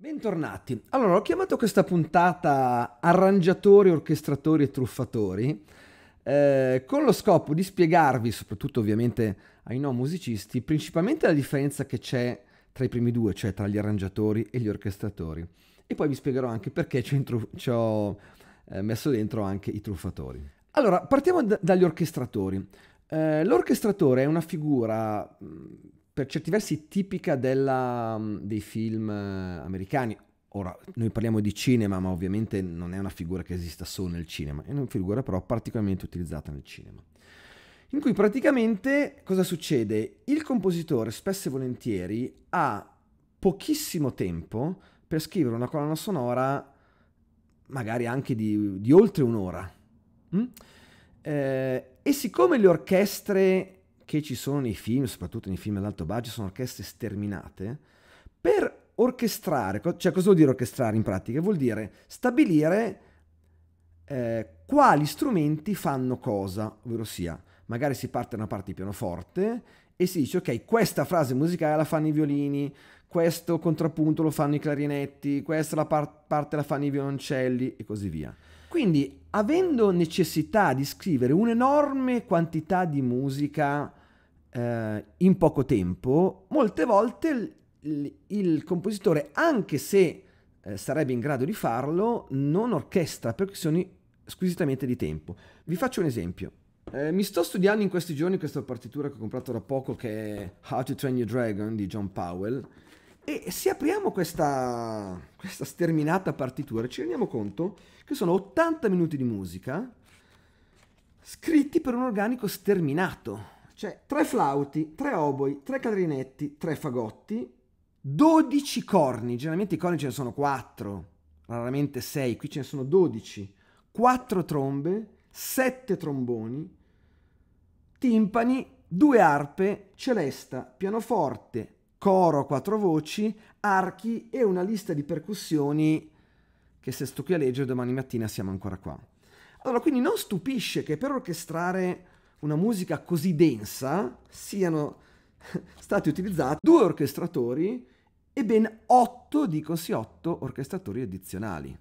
Bentornati. Allora, ho chiamato questa puntata Arrangiatori, orchestratori e truffatori eh, con lo scopo di spiegarvi, soprattutto ovviamente ai non musicisti, principalmente la differenza che c'è tra i primi due, cioè tra gli arrangiatori e gli orchestratori. E poi vi spiegherò anche perché ci ho, ci ho eh, messo dentro anche i truffatori. Allora, partiamo d- dagli orchestratori. Eh, l'orchestratore è una figura mh, per certi versi tipica della, mm, dei film eh, americani. Ora, noi parliamo di cinema, ma ovviamente non è una figura che esista solo nel cinema, è una figura però particolarmente utilizzata nel cinema. In cui praticamente cosa succede? Il compositore spesso e volentieri ha pochissimo tempo per scrivere una colonna sonora, magari anche di, di oltre un'ora. Mm? Eh, e siccome le orchestre che ci sono nei film, soprattutto nei film ad alto budget, sono orchestre sterminate, per orchestrare, cioè cosa vuol dire orchestrare in pratica? Vuol dire stabilire eh, quali strumenti fanno cosa, ovvero sia, magari si parte da una parte di pianoforte e si dice ok, questa frase musicale la fanno i violini, questo contrappunto lo fanno i clarinetti, questa la par- parte la fanno i violoncelli e così via. Quindi avendo necessità di scrivere un'enorme quantità di musica eh, in poco tempo, molte volte il, il compositore, anche se eh, sarebbe in grado di farlo, non orchestra per questioni squisitamente di tempo. Vi faccio un esempio. Eh, mi sto studiando in questi giorni questa partitura che ho comprato da poco che è How to Train Your Dragon di John Powell e se apriamo questa, questa sterminata partitura ci rendiamo conto che sono 80 minuti di musica scritti per un organico sterminato. Cioè, tre flauti, tre oboi, tre clarinetti, tre fagotti, 12 corni. Generalmente i corni ce ne sono 4, raramente 6, qui ce ne sono 12. 4 trombe, 7 tromboni, timpani, due arpe, celesta, pianoforte, coro a quattro voci, archi e una lista di percussioni che se sto qui a leggere domani mattina siamo ancora qua. Allora, quindi non stupisce che per orchestrare una musica così densa siano stati utilizzati due orchestratori e ben otto, dico sì, otto orchestratori addizionali.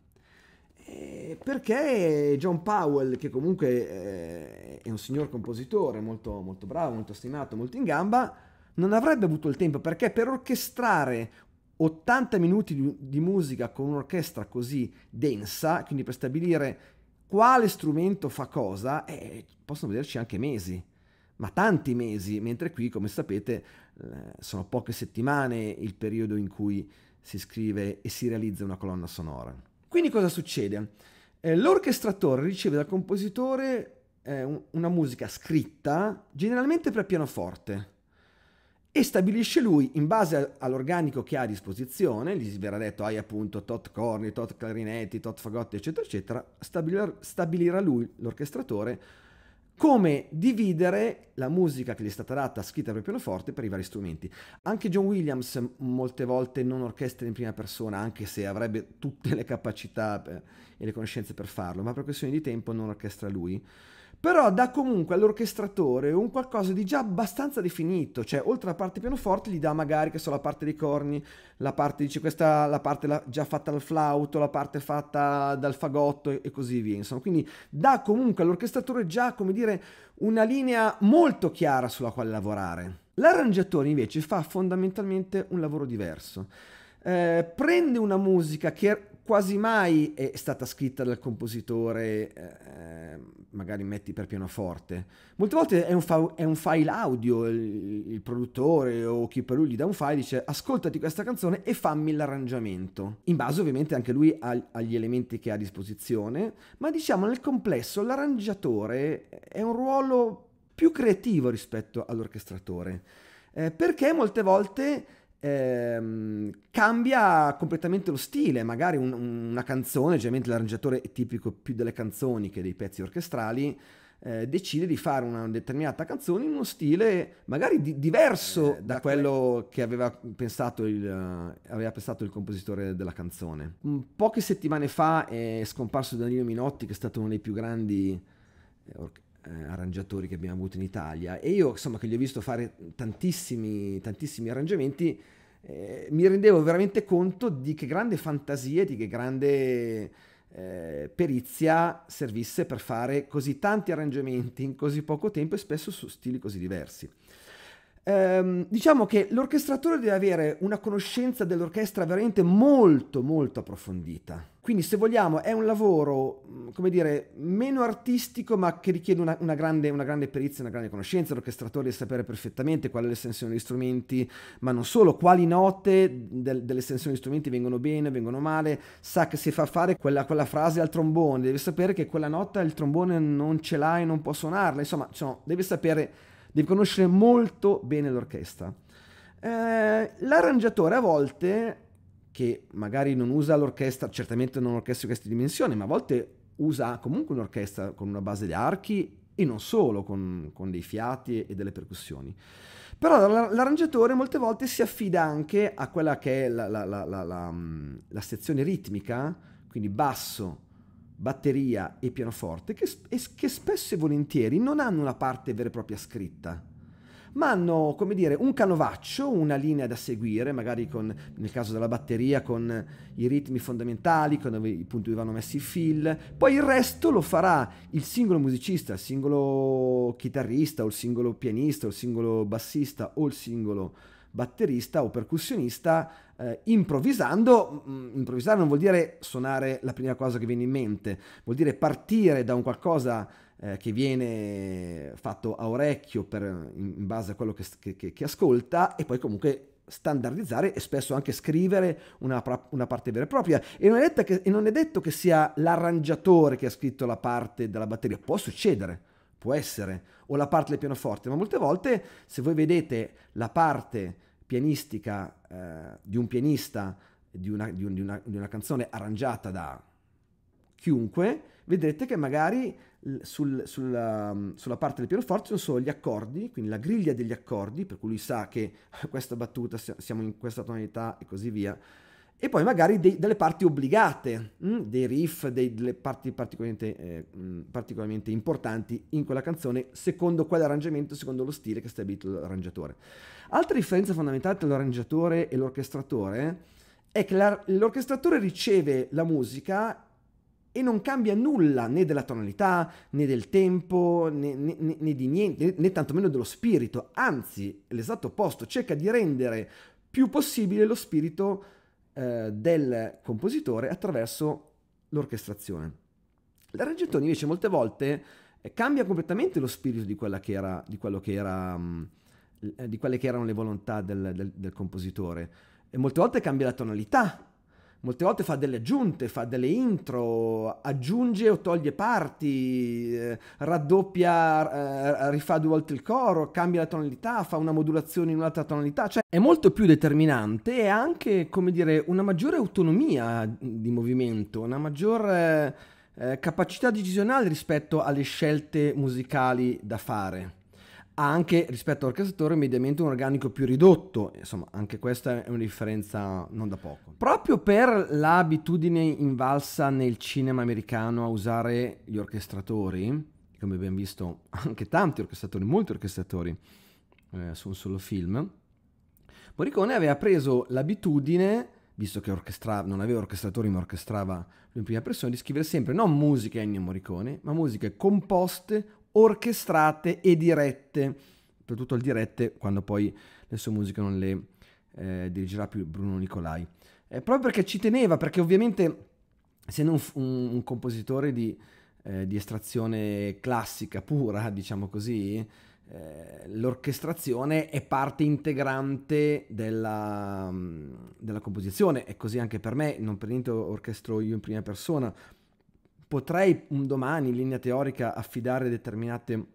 Eh, perché John Powell, che comunque eh, è un signor compositore molto, molto bravo, molto stimato, molto in gamba, non avrebbe avuto il tempo perché per orchestrare 80 minuti di musica con un'orchestra così densa, quindi per stabilire quale strumento fa cosa, eh, possono vederci anche mesi, ma tanti mesi, mentre qui, come sapete, eh, sono poche settimane il periodo in cui si scrive e si realizza una colonna sonora. Quindi cosa succede? Eh, l'orchestratore riceve dal compositore eh, una musica scritta, generalmente per pianoforte, e stabilisce lui, in base all'organico che ha a disposizione, gli verrà detto hai appunto tot corni, tot clarinetti, tot fagotti, eccetera, eccetera, stabilirà, lui, l'orchestratore, come dividere la musica che gli è stata data, scritta per il pianoforte, per i vari strumenti. Anche John Williams molte volte non orchestra in prima persona, anche se avrebbe tutte le capacità eh, e le conoscenze per farlo, ma per questioni di tempo non orchestra lui però dà comunque all'orchestratore un qualcosa di già abbastanza definito, cioè oltre alla parte pianoforte gli dà magari che so la parte dei corni, la parte dice questa la parte già fatta dal flauto, la parte fatta dal fagotto e, e così via, insomma, quindi dà comunque all'orchestratore già come dire una linea molto chiara sulla quale lavorare. L'arrangiatore invece fa fondamentalmente un lavoro diverso. Eh, prende una musica che quasi mai è stata scritta dal compositore, eh, magari metti per pianoforte. Molte volte è un, fa- è un file audio, il, il, produttore o chi per lui gli dà un file dice ascoltati questa canzone e fammi l'arrangiamento. In base ovviamente anche lui ha, agli elementi che ha a disposizione, ma diciamo nel complesso l'arrangiatore è un ruolo più creativo rispetto all'orchestratore, eh, perché molte volte ehm, cambia completamente lo stile, magari un, una canzone, generalmente l'arrangiatore è tipico più delle canzoni che dei pezzi orchestrali, eh, decide di fare una determinata canzone in uno stile magari di, diverso eh, da, da, quello que- che aveva pensato, il, uh, aveva pensato, il, compositore della canzone. Mm, poche settimane fa è scomparso Danilo Minotti, che è stato uno dei più grandi eh, or- eh, arrangiatori che abbiamo avuto in Italia e io insomma che li ho visto fare tantissimi, tantissimi arrangiamenti eh, mi rendevo veramente conto di che grande fantasia, di che grande eh, perizia servisse per fare così tanti arrangiamenti in così poco tempo e spesso su stili così diversi. Ehm, diciamo che l'orchestratore deve avere una conoscenza dell'orchestra veramente molto molto approfondita. Quindi se vogliamo è un lavoro, mm, come dire, meno artistico ma che richiede una, una, grande, una grande, perizia, una grande conoscenza. L'orchestratore deve sapere perfettamente qual è l'estensione degli strumenti, ma non solo, quali note del, dell'estensione degli strumenti vengono bene, vengono male, sa che se fa fare quella, quella, frase al trombone, deve sapere che quella nota il trombone non ce l'ha e non può suonarla, insomma, insomma deve sapere devi conoscere molto bene l'orchestra. Eh, l'arrangiatore a volte, che magari non usa l'orchestra, certamente non l'orchestra di queste dimensioni, ma a volte usa comunque un'orchestra con una base di archi e non solo, con, con dei fiati e delle percussioni. Però l'arrangiatore molte volte si affida anche a quella che è la, la, la, la mm, sezione ritmica, quindi basso, batteria e pianoforte che, che spesso e volentieri non hanno una parte vera e propria scritta ma hanno, come dire, un canovaccio, una linea da seguire, magari con, nel caso della batteria con i ritmi fondamentali, con i punti dove vanno messi i fill, poi il resto lo farà il singolo musicista, il singolo chitarrista o il singolo pianista o il singolo bassista o il singolo batterista o percussionista eh, improvvisando. Mm, improvvisare non vuol dire suonare la prima cosa che viene in mente, vuol dire partire da un qualcosa eh, che viene fatto a orecchio per, in, in, base a quello che, che, che ascolta e poi comunque standardizzare e spesso anche scrivere una, una parte vera e propria. E non, che, e non, è detto che sia l'arrangiatore che ha scritto la parte della batteria, può succedere può essere, o la parte del pianoforte, ma molte volte se voi vedete la parte pianistica eh, di un pianista di una, di, un, di, una, di una, canzone arrangiata da chiunque, vedrete che magari sul, sulla, um, sulla, parte del pianoforte sono solo gli accordi, quindi la griglia degli accordi, per cui lui sa che questa battuta siamo in questa tonalità e così via e poi magari dei, delle parti obbligate, mh? Mm, dei riff, dei, delle parti particolarmente, eh, mh, mm, particolarmente, importanti in quella canzone, secondo quell'arrangiamento, secondo lo stile che ha stabilito l'arrangiatore. Altra differenza fondamentale tra l'arrangiatore e l'orchestratore è che la, l'orchestratore riceve la musica e non cambia nulla né della tonalità, né del tempo, né, né, né di niente, né tantomeno dello spirito, anzi l'esatto opposto, cerca di rendere più possibile lo spirito eh, del compositore attraverso l'orchestrazione. La L'arrangiatore invece molte volte eh, cambia completamente lo spirito di, che era, di, che era, mm, eh, di quelle che erano le volontà del, del, del compositore e molte volte cambia la tonalità molte volte fa delle aggiunte, fa delle intro, aggiunge o toglie parti, eh, raddoppia, eh, rifà due volte il coro, cambia la tonalità, fa una modulazione in un'altra tonalità, cioè è molto più determinante e ha anche, come dire, una maggiore autonomia di movimento, una maggiore eh, capacità decisionale rispetto alle scelte musicali da fare ha anche rispetto all'orchestratore mediamente un organico più ridotto, insomma anche questa è una differenza non da poco. Proprio per l'abitudine invalsa nel cinema americano a usare gli orchestratori, come abbiamo visto anche tanti orchestratori, molti orchestratori, eh, su un solo film, Morricone aveva preso l'abitudine, visto che non aveva orchestratori ma orchestrava in prima persona, di scrivere sempre non musiche Ennio Morricone, ma musiche composte orchestrate e dirette, soprattutto il dirette quando poi le sue musiche non le eh, dirigerà più Bruno Nicolai. Eh, proprio perché ci teneva, perché ovviamente essendo un, un, un compositore di, eh, di, estrazione classica pura, diciamo così, eh, l'orchestrazione è parte integrante della, mm, della composizione è così anche per me, non per niente orchestro io in prima persona, potrei un domani in linea teorica affidare determinate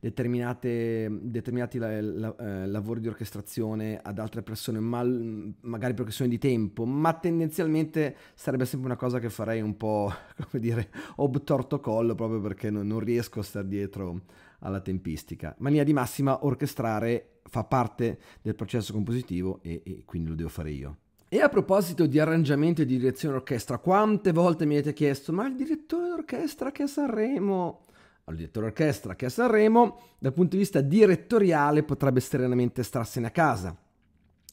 determinati la, la, eh, lavori di orchestrazione ad altre persone, ma, magari per questioni di tempo, ma tendenzialmente sarebbe sempre una cosa che farei un po', come dire, obtorto collo proprio perché non, non riesco a stare dietro alla tempistica. Ma in linea di massima orchestrare fa parte del processo compositivo e, e quindi lo devo fare io. E a proposito di arrangiamento e di direzione orchestra, quante volte mi avete chiesto, ma il direttore d'orchestra che a Sanremo... Il direttore d'orchestra che a Sanremo, dal punto di vista direttoriale, potrebbe serenamente starsene a casa,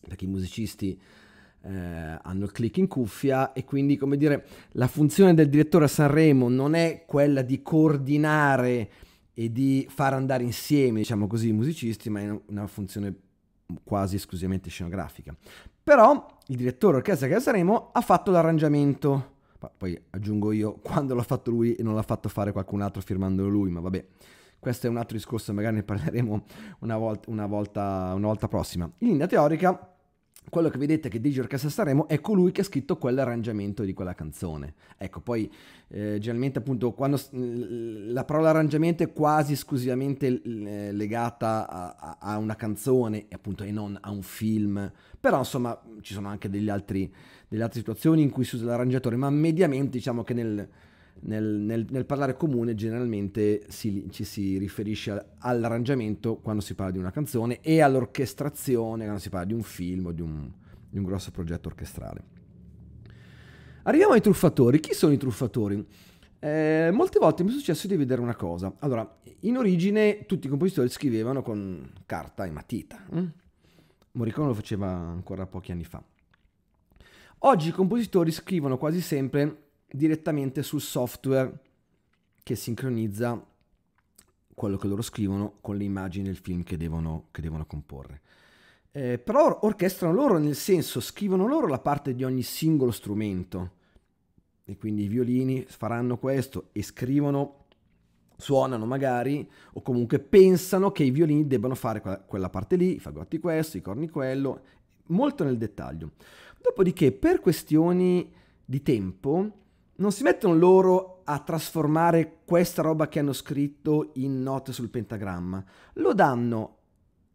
perché i musicisti eh, hanno il click in cuffia e quindi, come dire, la funzione del direttore a Sanremo non è quella di coordinare e di far andare insieme, diciamo così, i musicisti, ma è una funzione quasi esclusivamente scenografica. Però il direttore orchestra che saremo ha fatto l'arrangiamento. Poi aggiungo io quando l'ha fatto lui e non l'ha fatto fare qualcun altro firmandolo lui, ma vabbè. Questo è un altro discorso, magari ne parleremo una volta, una volta, una volta prossima. In linea teorica quello che vedete che dice Orchestra Sanremo è colui che ha scritto quell'arrangiamento di quella canzone. Ecco, poi eh, generalmente appunto quando la parola arrangiamento è quasi esclusivamente legata a, a, una canzone appunto e non a un film, però insomma ci sono anche altri, delle altre situazioni in cui si usa l'arrangiatore, ma mediamente diciamo che nel, nel, nel, nel parlare comune generalmente si, ci si riferisce all'arrangiamento quando si parla di una canzone e all'orchestrazione quando si parla di un film o di un, di un grosso progetto orchestrale. Arriviamo ai truffatori. Chi sono i truffatori? Eh, molte volte mi è successo di vedere una cosa. Allora, in origine tutti i compositori scrivevano con carta e matita. Hm? Mm? Morricone lo faceva ancora pochi anni fa. Oggi i compositori scrivono quasi sempre direttamente sul software che sincronizza quello che loro scrivono con le immagini del film che devono, che devono comporre. Eh, però orchestrano loro, nel senso scrivono loro la parte di ogni singolo strumento. E quindi i violini faranno questo e scrivono, suonano magari, o comunque pensano che i violini debbano fare quella parte lì, i fagotti questo, i corni quello, molto nel dettaglio. Dopodiché, per questioni di tempo, non si mettono loro a trasformare questa roba che hanno scritto in note sul pentagramma, lo danno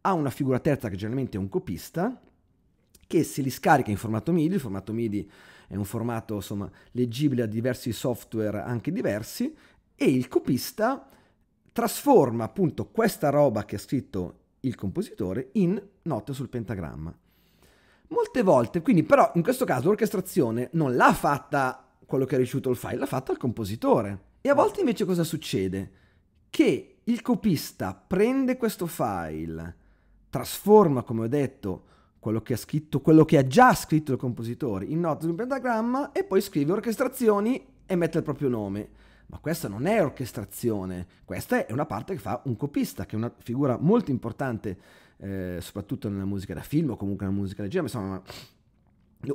a una figura terza che generalmente è un copista, che se li scarica in formato MIDI, il formato MIDI è un formato insomma, leggibile a diversi software anche diversi, e il copista trasforma appunto questa roba che ha scritto il compositore in note sul pentagramma. Molte volte, quindi però in questo caso l'orchestrazione non l'ha fatta quello che ha ricevuto il file, l'ha fatto il compositore. E a volte invece cosa succede? Che il copista prende questo file, trasforma, come ho detto, quello che ha scritto, quello che ha già scritto il compositore in note di un pentagramma e poi scrive orchestrazioni e mette il proprio nome. Ma questa non è orchestrazione, questa è una parte che fa un copista, che è una figura molto importante, eh, soprattutto nella musica da film o comunque nella musica leggera, ma insomma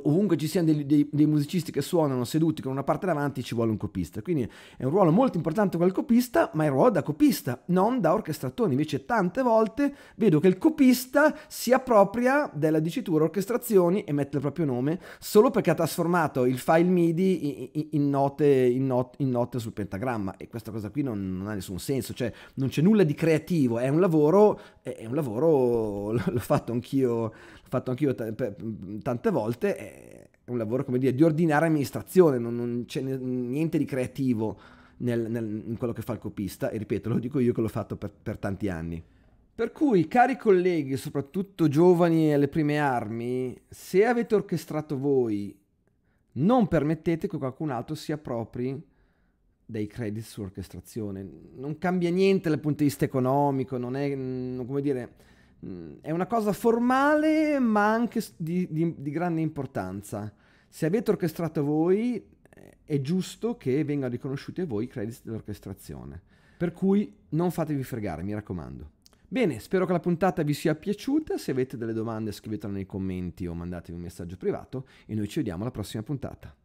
ovunque ci siano dei, dei, dei, musicisti che suonano seduti con una parte davanti ci vuole un copista quindi è un ruolo molto importante quel copista ma è un ruolo da copista non da orchestratore invece tante volte vedo che il copista si appropria della dicitura orchestrazioni e mette il proprio nome solo perché ha trasformato il file midi in, in, note, in, not, in note, sul pentagramma e questa cosa qui non, non, ha nessun senso cioè non c'è nulla di creativo è un lavoro è un lavoro l'ho fatto anch'io l'ho fatto anch'io t- tante volte è un lavoro, come dire, di ordinaria amministrazione, non, non c'è niente di creativo nel, nel, in quello che fa il copista, e ripeto, lo dico io che l'ho fatto per, per tanti anni. Per cui, cari colleghi, soprattutto giovani alle prime armi, se avete orchestrato voi, non permettete che qualcun altro si appropri dei credit su orchestrazione. Non cambia niente dal punto di vista economico, non è, mm, come dire Mm, è una cosa formale ma anche di, di, di, grande importanza. Se avete orchestrato voi, eh, è giusto che vengano riconosciuti a voi i crediti dell'orchestrazione. Per cui non fatevi fregare, mi raccomando. Bene, spero che la puntata vi sia piaciuta. Se avete delle domande scrivetele nei commenti o mandatemi un messaggio privato e noi ci vediamo alla prossima puntata.